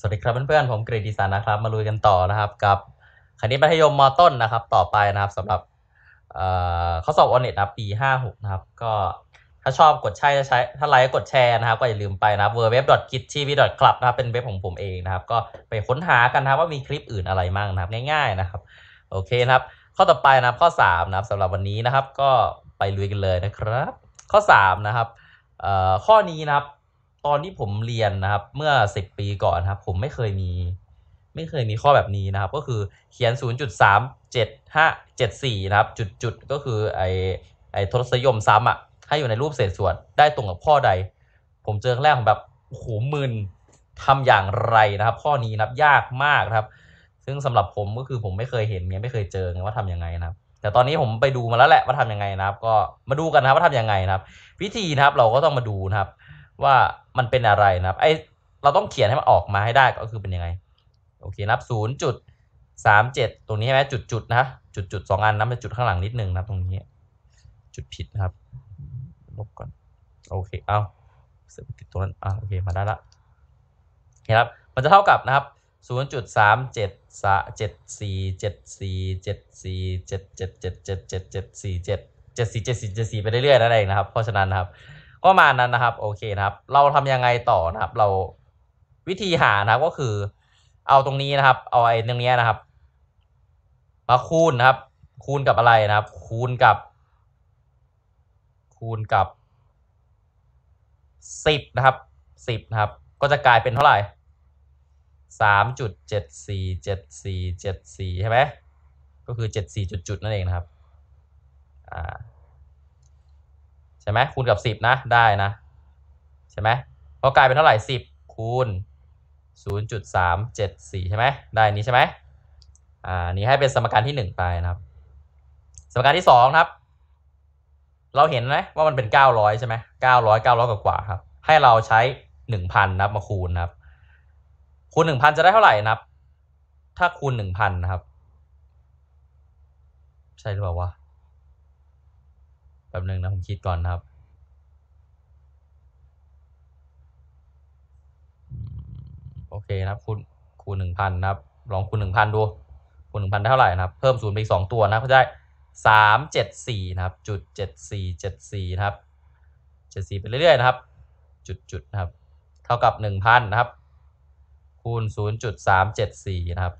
สวัสดีครับเพื่อนๆ ผมกรีดิสันนะครับมาลุยกันต่อนะครับกับคณิตมัธยมมต้นนะครับ ต่อไปนะครับสำหรับ ข้อสอบออเน็ตนะปีห้าหกนะครับ ก็ถ้าชอบกดใช่ใช้ถ้าไลค์กดแชร์นะครับก็อย่าลืมไปนะเว็บดอท k ิดชีวิตดนะครับเป็นเว็บของผมเองนะครับ ก็ไปค้นหากันนะว่ามีคลิปอื่นอะไรมั่งนะครับง่ายๆนะครับ โอเคนะครับ ข้อต่อไปนะครับ ข้อสามนะครับสำหรับวันนี้นะครับ ก็ไปลุยกันเลยนะครับ ข้อสามนะครับข้อนี้นะครับตอนที่ผมเรียนนะครับ เมื่อสิบปีก่อนครับ ผมไม่เคยมี ไม่เคยมีข้อแบบนี้นะครับ ก็คือเขียน0.3754นะครับ จุดจุดก็คือ ไอไอทศยมซ้ำอะ่ะให้อยู่ในรูปเศษส่วน ได้ตรงกับข้อใด ผมเจอครั้งแรกผมแบบโอ้โหมึนทำอย่างไรนะครับ ข้อนี้นับยากมากครับ ซึ่งสำหรับผมก็คือผมไม่เคยเห็นไยไม่เคยเจอไงว่าทํำยังไงนะครับ แต่ตอนนี้ผมไปดูมาแล้วแหละว่าทํำยังไงนะครับ ก็มาดูกันนะว่าทํำยังไงนะครับ วิธีนะครับ เราก็ต้องมาดูนะครับว่ามันเป็นอะไรนะครับไอเราต้องเขียนให้มันออกมาให้ได้ก็คือเป็นยังไง โอเคนับศูนย์จุดสามเจ็ดตรงนี้ใช่ไหมจุดจุดนะจุดจุดสองอันนับเป็นจุดข้างหลังนิดนึงนะตรงนี้ จุดผิดนะครับ ลบก่อนโอเคเอาเสร็จติดตรงนั้นอ่ะโอเคมาได้ละเห็นครับ มันจะเท่ากับนะครับศูนย์จุดสามเจ็ดสะเจ็ดสี่เจ็ดสี่เจ็ดสี่เจ็ดเจ็ดเจ็ดเจ็ดเจ็ดเจ็ดสี่เจ็ดเจ็ดสี่เจ็ดสี่เจ็ดสี่ไปเรื่อยๆนั่นเองนะครับเพราะฉะนั้นนะครับก็มานั้น นะครับ โอเคนะครับ เราทำยังไงต่อนะครับ เราวิธีหานะครับก็คือ เอาตรงนี้นะครับ เอาไอ้ตรงนี้นะครับ มาคูณนะครับ คูณกับอะไรนะครับ คูณกับ คูณกับสิบนะครับสิบนะครับ ก็จะกลายเป็นเท่าไหร่สามจุดเจ็ดสี่เจ็ดสี่เจ็ดสี่ใช่ไหมก็คือเจ็ดสี่จุดจุดนั่นเองนะครับ อ่าช่ไหมคูณกับสิบนะ ได้นะใช่ไหมพอกลายเป็นเท่าไหร่สิบคูณศูนย์จุดสามเจ็ดสี่ใช่ไหมได้นี้ใช่ไหมอ่านี้ให้เป็นสมการที่หนึ่งไปนะครับ สมการที่สองครับ เราเห็นไหมว่ามันเป็นเก้าร้อยใช่ไหมเก้าร้อยเก้าร้อยกว่าครับให้เราใช้หนึ่งพันนครับ มาคูณครับ คูณหนึ่งพันจะได้เท่าไหร่นะครับ ถ้าคูณหนึ่งพันนะครับใช่หรือเปล่าวะแบบหนึ่งนะผมคิดก่อนนะครับโอเคนะครับคูณ คูณหนึ่งพันนะครับลองคูณหนึ่งพันดูคูณหนึ่งพันได้เท่าไหร่นะครับ เพิ่มศูนย์ไปอีกสองตัวนะก็ได้สามเจ็ดสี่นะครับจุดเจ็ดสี่เจ็ดสี่นะครับเจ็ดสี่ไปเรื่อยๆนะครับจุดจุดนะครับเท่ากับหนึ่งพันนะครับ คูณศูนย์จุดสามเจ็ดสี่นะครับ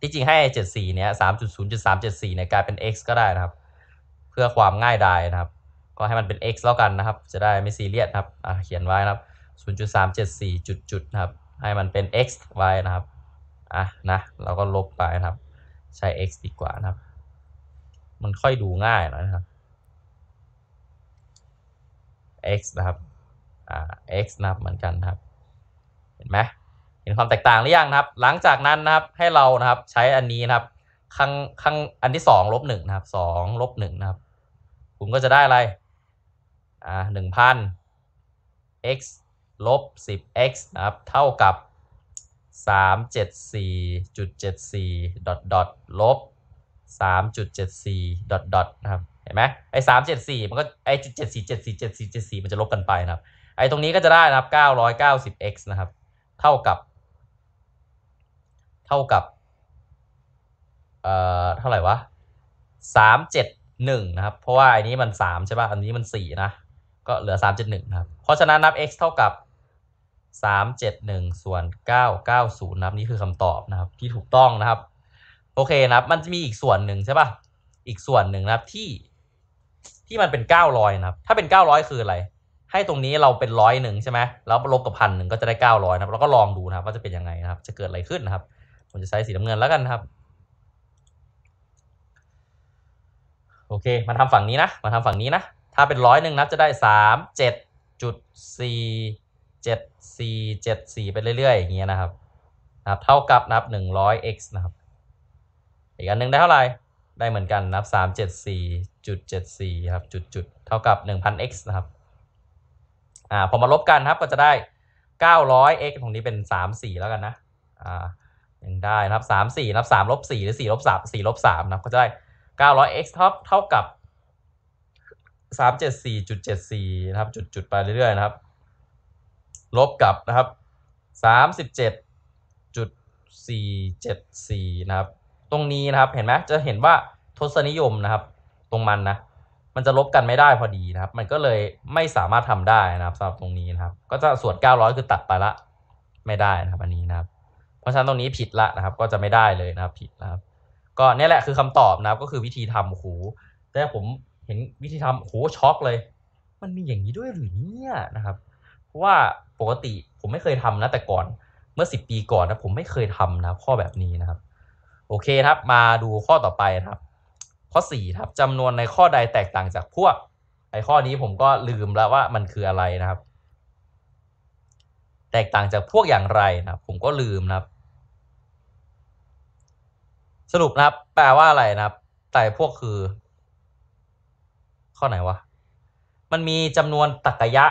ที่จริงให้เจ็ดสี่เนี้ยสามจุดศูนย์จุดสามเจ็ดสี่เนี่ยกลายเป็น x ก็ได้นะครับ เพื่อความง่ายดายนะครับ ก็ให้มันเป็น x แล้วกันนะครับ จะได้ไม่ซีเรียสนะครับเขียนไว้นะครับ0.374จุดจุดุดครับให้มันเป็น x y นะครับอ่ะนะเราก็ลบไปนะครับใช้ x ดีกว่านะครับมันค่อยดูง่ายนะครับ x นะครับอ่า x นะครับเหมือนกันนะครับเห็นไหมเห็นความแตกต่างหรือยังนะครับ หลังจากนั้นนะครับให้เรานะครับใช้อันนี้นะครับข้างข้างอันที่สองลบหนึ่งนะครับสองลบหนึ่งนะครับคุณก็จะได้อะไรอ่าหนึ่งพัน x ลบ 10x นะครับ เท่ากับ374.74ดอทดอทลบ3.74ดอทดอทนะครับ เห็นไหมไอ้374มันก็ไอ้จุด74 74 74 มันจะลบกันไปนะครับ ไอ้ตรงนี้ก็จะได้นะครับ 990x นะครับ เท่ากับ เท่ากับ เอ่อ เท่าไหร่วะ371นะครับ เพราะว่าไอ้นี้มัน 3 ใช่ป่ะ อันนี้มัน 4 นะ ก็เหลือ 371 นะครับ เพราะฉะนั้นนับ x เท่ากับ371ส่วน990นะครับนี่คือคำตอบนะครับ ที่ถูกต้องนะครับ โอเคนะครับ มันจะมีอีกส่วนหนึ่งใช่ปะ่ะ อีกส่วนหนึ่งนะครับที่ ที่มันเป็น 900นะครับ ถ้าเป็น 900 คืออะไร ให้ตรงนี้เราเป็นร้อยหนึ่งใช่ไหมแล้วลบกับพันหนึ่งก็จะได้้อยนะครับเราก็ลองดูนะครับว่าจะเป็นยังไงนะครับ จะเกิดอะไรขึ้นนะครับ ผมจะใช้สีน้ำเงินแล้วกันครับ โอเค มาทำฝั่งนี้นะ มาทำฝั่งนี้นะ ถ้าเป็นร้อยหนึ่งนะจะได้สามเจจ็ดุสี่7 4 7 4 ไปเรื่อยๆอย่างเงี้ยนะครับนะครับ เท่ากับนับ 100x นะครับ อีกอันหนึ่งได้เท่าไหร่ได้เหมือนกันนับ374.74ครับจุดจุดเท่ากับ 1,000x นะครับอ่าพอมาลบกันครับก็จะได้ 900x ตรงนี้เป็น34แล้วกันนะอ่ายังได้นะครับ34นับ3ลบ4หรือ4ลบ3 4ลบ3นะก็จะได้ 900x เท่าเท่ากับ374.74นะครับ จุดจุดไปเรื่อยๆนะครับลบกับนะครับสามสิบเจ็ดจุดสี่เจ็ดสี่นะครับ ตรงนี้นะครับ เห็นไหมจะเห็นว่าทศนิยมนะครับ ตรงมันนะ มันจะลบกันไม่ได้พอดีนะครับ มันก็เลยไม่สามารถทำได้นะครับสำหรับตรงนี้นะครับ ก็จะส่วน 900คือตัดไปละ ไม่ได้นะครับ อันนี้นะครับ เพราะฉะนั้นตรงนี้ผิดละนะครับ ก็จะไม่ได้เลยนะครับ ผิดนะครับ ก็นี่แหละคือคำตอบนะครับ ก็คือวิธีทำโอหแต่ผมเห็นวิธีทำโโหช็อกเลย มันมีอย่างนี้ด้วยหรือเนี่ยนะครับ เพราะว่าปกติผมไม่เคยทำนะแต่ก่อน เมื่อสิบปีก่อนนะผมไม่เคยทำนะข้อแบบนี้นะครับ โอเคครับมาดูข้อต่อไปครับ ข้อ4ครับจำนวนในข้อใดแตกต่างจากพวกไอข้อนี้ผมก็ลืมแล้วว่ามันคืออะไรนะครับ แตกต่างจากพวกอย่างไรนะผมก็ลืมนะครับ สรุปนะครับ แปลว่าอะไรนะครับ แต่พวกคือ ข้อไหนวะมันมีจำนวนตรรกะ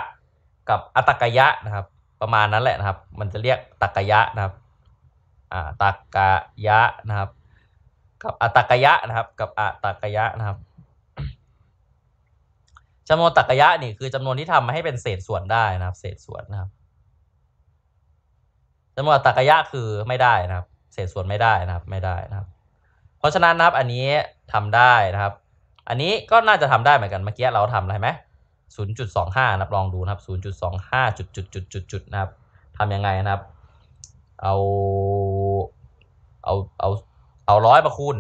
กับอัตกยะนะครับประมาณนั้นแหละนะครับ มันจะเรียกตักยะนะครับอ่าตักยะนะครับกับอัตกยะนะครับกับอัตกยะนะครับจำนวนตักยะนี่คือจำนวนที่ทำให้เป็นเศษส่วนได้นะครับ เศษส่วนนะครับจำนวนตักยะคือไม่ได้นะครับ เศษส่วนไม่ได้นะครับไม่ได้นะครับ เพราะฉะนั้นนะครับอันนี้ทำได้นะครับ อันนี้ก็น่าจะทำได้เหมือนกัน เมื่อกี้เราทำอะไรไหม0.25 นะครับลองดูนะครับ0.25จุดจุดจุดจุดจุดนะครับทำยังไงนะครับ เอาเอาเอาเอาร้อยมาคูณ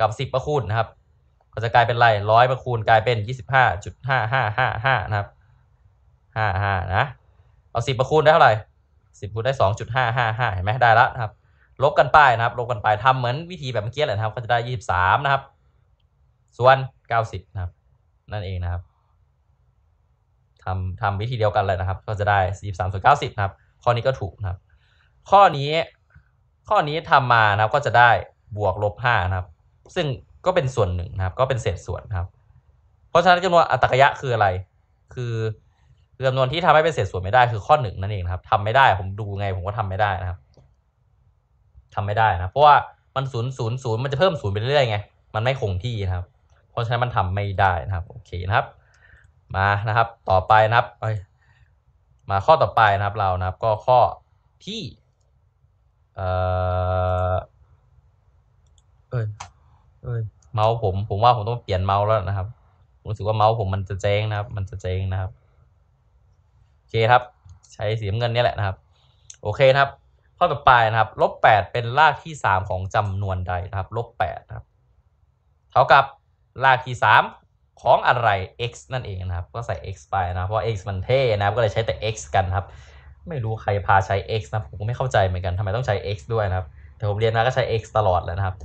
กับสิบมาคูณนะครับ ก็จะกลายเป็นไรร้อยมาคูณกลายเป็นยี่สิบห้าจุดห้าห้าห้าห้านะครับห้าห้านะเอาสิบมาคูณได้เท่าไหร่สิบคูณได้สองจุดห้าห้าห้าเห็นไหมได้แล้วนะครับ ลบกันไปนะครับลบกันไปทำเหมือน วิธีแบบเมื่อกี้แหละนะครับ ก็จะได้ยี่สิบสามนะครับ ส่วนเก้าสิบนะครับนั่นเองนะครับทำทำวิธีเดียวกันเลยนะครับ ก็จะได้สี่สามส่วนเก้าสิบนะครับ ข้อนี้ก็ถูกนะครับ ข้อนี้ข้อนี้ทำมานะครับก็จะได้บวกลบห้านะครับ ซึ่งก็เป็นส่วนหนึ่งนะครับ ก็เป็นเศษส่วนนะครับ เพราะฉะนั้นจำนวนอัตรกยะคืออะไร คือจำนวนที่ทำให้เป็นเศษส่วนไม่ได้ คือข้อหนึ่งนั่นเองครับ ทำไม่ได้ผมดูไงผมก็ทำไม่ได้นะครับ ทำไม่ได้นะเพราะว่ามันศูนย์ศูนย์ศูนย์มันจะเพิ่มศูนย์ไปเรื่อยไงมันไม่คงที่นะครับ เพราะฉะนั้นมันทำไม่ได้นะครับโอเคนะครับมานะครับต่อไปนะครับมาข้อต่อไปนะครับเรานะครับก็ข้อที่เออเออเมาส์ผม ผมว่าผมต้องเปลี่ยนเมาส์แล้วนะครับรู้สึกว่าเมาส์ผมมันจะเจ๊งนะครับ มันจะเจ๊งนะครับ โอเคครับ ใช้สีเงินนี่แหละนะครับ โอเคครับ ข้อต่อไปนะครับลบแปดเป็นรากที่สามของจำนวนใดนะครับลบแปดครับ เท่ากับรากที่สามของอะไร x นั่นเองนะครับ ก็ใส่ x ไปนะ เพราะ x มันเท่ นะครับก็เลยใช้แต่ x กันครับ ไม่รู้ใครพาใช้ x นะ ผมก็ไม่เข้าใจเหมือนกันทำไมต้องใช้ x ด้วยนะครับ แต่ผมเรียนมาก็ใช้ x ตลอดแล้วนะครับ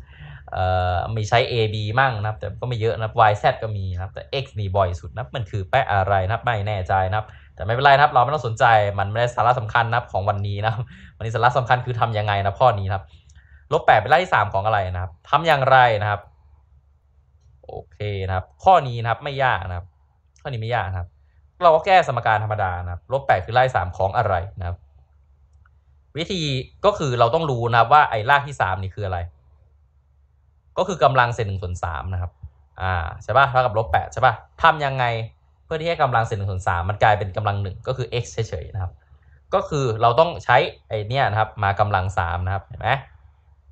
มีใช้ A B มั่งนะครับ แต่ก็ไม่เยอะนะ Y Z ก็มีนะครับ แต่ X นี่บ่อยสุดนะมันคือแปะอะไรนะไม่แน่ใจนะครับ แต่ไม่เป็นไรนะครับ เราไม่ต้องสนใจ มันไม่ได้สาระสำคัญนะครับของวันนี้นะครับ วันนี้สาระสำคัญคือทํำยังไงนะข้อนี้นะครับลบแปดเป็นราที่มของอะไรนะครับทำอย่างไรนะครับโอเคนะครับข้อนี้นะครับไม่ยากนะครับข้อนี้ไม่ยากนะครับเราก็แก้สมการธรรมดานะครับลบแปดคือไล่สามของอะไรนะครับวิธีก็คือเราต้องรู้นะครับว่าไอ้รากที่สามนี่คืออะไร ก็คือกำลังเศษหนึ่งส่วนสามนะครับอ่าใช่ป่ะเท่ากับลบแปดใช่ป่ะทำยังไงเพื่อที่ให้กำลังเศษหนึ่งส่วนสามมันกลายเป็นกำลังหนึ่งก็คือ x เฉยๆนะครับก็คือเราต้องใช้ไอ้นี่นะครับมากำลังสามนะครับเห็นไหม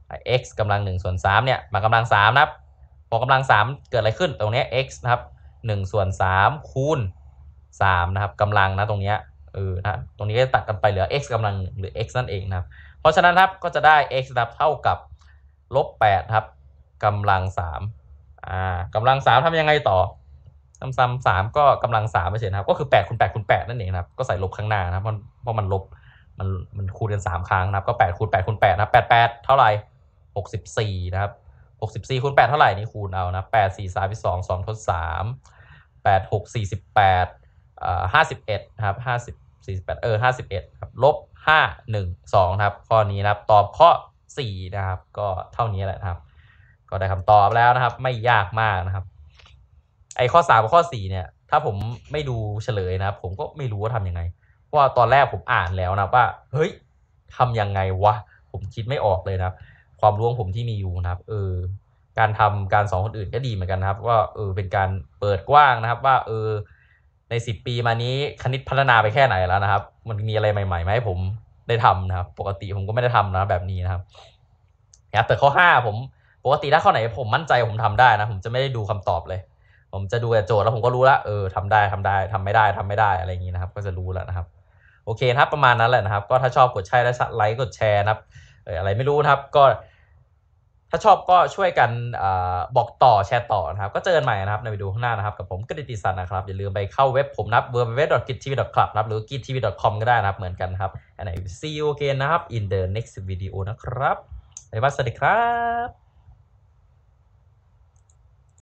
อ x กำลังหนึ่งส่วนสามเนี่ยมากำลังสามนะครับบอกกำลัง3เกิดอะไรขึ้นตรงนี้ x นะครับ1ส่วน3คูณ3นะครับกำลังนะ ตรงนี้เออนะตรงนี้ก็ตัดกันไปเหลือ x กำลังหรือ x นั่นเองนะครับ เพราะฉะนั้นครับก็จะได้ x นะครับเท่ากับลบ8ครับกำลัง3อ่ากำลัง3ทำยังไงต่อซ้ำๆสามก็กำลังสามไม่ใช่นะครับก็คือ8คูณ8คูณ8นั่นเองนะครับก็ใส่ลบข้างหน้านะครับเพราะมันลบมันมันคูณกัน 3 ครั้งนะครับ ก็ 8คูณ8คูณ8นะแปดแปดเท่าไหร่64นะครับหกสิบสี่คูณแปดเท่าไหร่นี่คูณเอานะแปดสี่สามสิบสองสองทดสามแปด หกสี่สิบแปดห้าสิบเอ็ดครับห้าสิบสี่สิบแปดเออห้าสิบเอ็ดครับลบห้าหนึ่งสองครับ ข้อนี้นะครับ ตอบข้อสี่นะครับ ก็เท่านี้แหละครับ ก็ได้คำตอบแล้วนะครับไม่ยากมากนะครับไอข้อสามข้อสี่เนี่ย ถ้าผมไม่ดูเฉลยนะครับ ผมก็ไม่รู้ว่าทํำยังไง ว่าตอนแรกผมอ่านแล้วนะ ว่า เฮ้ยทำยังไงวะ ผมคิดไม่ออกเลยนะครับความรู้ของผมที่มีอยู่นะครับ เออ การทำการสอนคนอื่นก็ดีเหมือนกันนะครับว่าเออเป็นการเปิดกว้างนะครับ ว่าเออ ในสิบปีมานี้คณิตพัฒนาไปแค่ไหนแล้วนะครับ มันมีอะไรใหม่ๆไหมผมได้ทำนะครับ ปกติผมก็ไม่ได้ทำนะ แบบนี้นะครับนะแต่ข้อห้าผมปกติถ้าข้อไหนผมมั่นใจผมทำได้นะ ผมจะไม่ได้ดูคำตอบเลย ผมจะดูแต่โจทย์แล้วผมก็รู้ละเออทาได้ทำได้ ทำไม่ได้ ทำไม่ได้อะไรอย่างนี้นะครับ ก็จะรู้แล้วนะครับ โอเคนะครับประมาณนั้นแหละนะครับ ก็ถ้าชอบกดใช่และไลค์กดแชร์นะครับอะไรไม่รู้นะครับ ก็ถ้าชอบก็ช่วยกันอบอกต่อแชร์ต่อนะครับ ก็เจอกันใหม่นะครับในวิดีโอข้างหน้านะครับ กับผมกฤติสันนะครับ อย่าลืมไปเข้าเว็บผมนะรับ w w w g i t t v c l u b นะครหรือ g i t t v c o m ก็ได้นะครับ เหมือนกันครับอันไหน see you again นะครับ in the next video นะครับบ๊ายบายสวัสดีครับ